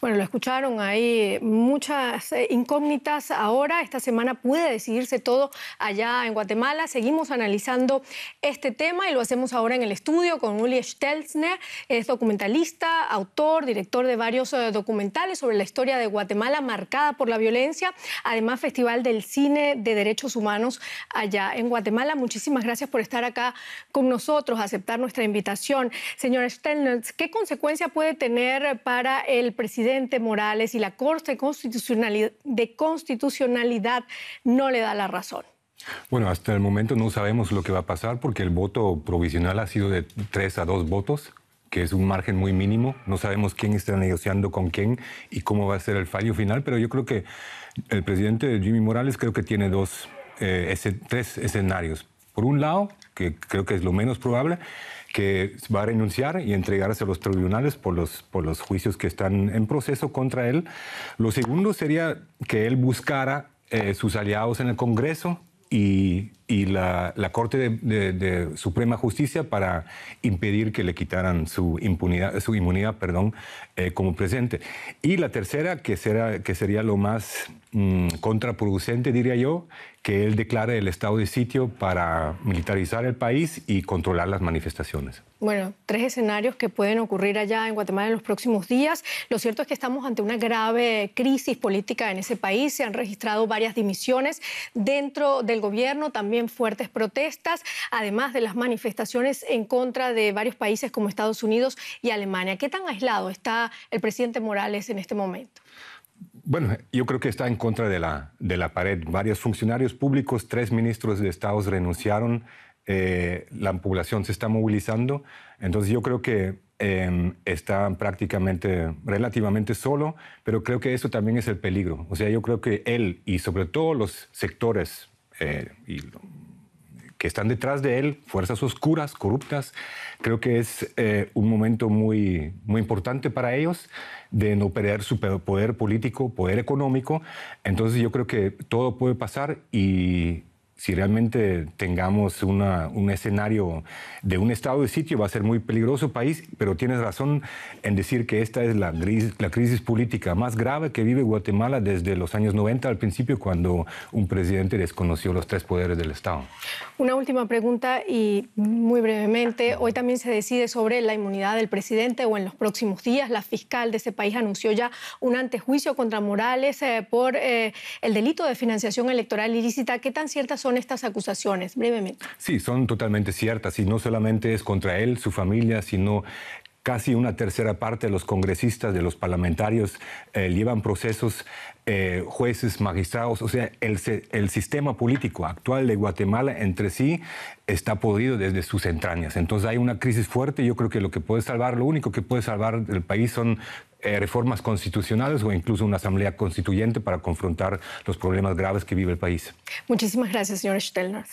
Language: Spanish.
Bueno, lo escucharon, hay muchas eh, incógnitas ahora. Esta semana puede decidirse todo allá en Guatemala. Seguimos analizando este tema y lo hacemos ahora en el estudio con Uli Stelzner, es documentalista, autor, director de varios eh, documentales sobre la historia de Guatemala marcada por la violencia, además Festival del Cine de Derechos Humanos allá en Guatemala. Muchísimas gracias por estar acá con nosotros, aceptar nuestra invitación. Señora Stelzner, ¿qué consecuencia puede tener para el presidente presidente Morales y la Corte de Constitucionalidad no le da la razón. Bueno, hasta el momento no sabemos lo que va a pasar porque el voto provisional ha sido de tres a dos votos, que es un margen muy mínimo. No sabemos quién está negociando con quién y cómo va a ser el fallo final, pero yo creo que el presidente Jimmy Morales creo que tiene dos, eh, tres escenarios. Por un lado, que creo que es lo menos probable, que va a renunciar y entregarse a los tribunales por los, por los juicios que están en proceso contra él. Lo segundo sería que él buscara eh, sus aliados en el Congreso y, y la, Corte de, Suprema Justicia para impedir que le quitaran su, impunidad, su inmunidad perdón, eh, como presidente. Y la tercera, que, será, que sería lo más Mm, contraproducente, diría yo, que él declare el estado de sitio para militarizar el país y controlar las manifestaciones. Bueno, tres escenarios que pueden ocurrir allá en Guatemala en los próximos días. Lo cierto es que estamos ante una grave crisis política en ese país. Se han registrado varias dimisiones dentro del gobierno, también fuertes protestas, además de las manifestaciones en contra de varios países como Estados Unidos y Alemania. ¿Qué tan aislado está el presidente Morales en este momento? Bueno, yo creo que está en contra de la, de la pared. Varios funcionarios públicos, tres ministros de Estados renunciaron, eh, la población se está movilizando, entonces yo creo que em, está prácticamente, relativamente solo, pero creo que eso también es el peligro. O sea, yo creo que él y sobre todo los sectores eh, y que están detrás de él, fuerzas oscuras, corruptas. Creo que es eh, un momento muy, muy importante para ellos de no perder su poder político, poder económico. Entonces yo creo que todo puede pasar y si realmente tengamos un escenario de un estado de sitio, va a ser muy peligroso país, pero tienes razón en decir que esta es la, la crisis política más grave que vive Guatemala desde los años 90 al principio, cuando un presidente desconoció los tres poderes del Estado. Una última pregunta y muy brevemente, hoy también se decide sobre la inmunidad del presidente o en los próximos días. La fiscal de ese país anunció ya un antejuicio contra Morales eh, por eh, el delito de financiación electoral ilícita. ¿Qué tan ciertas son son estas acusaciones? Brevemente. Sí, son totalmente ciertas y no solamente es contra él, su familia, sino casi una tercera parte de los congresistas, de los parlamentarios, eh, llevan procesos eh, jueces, magistrados, o sea, el, sistema político actual de Guatemala entre sí está podido desde sus entrañas. Entonces hay una crisis fuerte, yo creo que lo que puede salvar, lo único que puede salvar el país son eh, reformas constitucionales o incluso una asamblea constituyente para confrontar los problemas graves que vive el país. Muchísimas gracias, señor Stellner.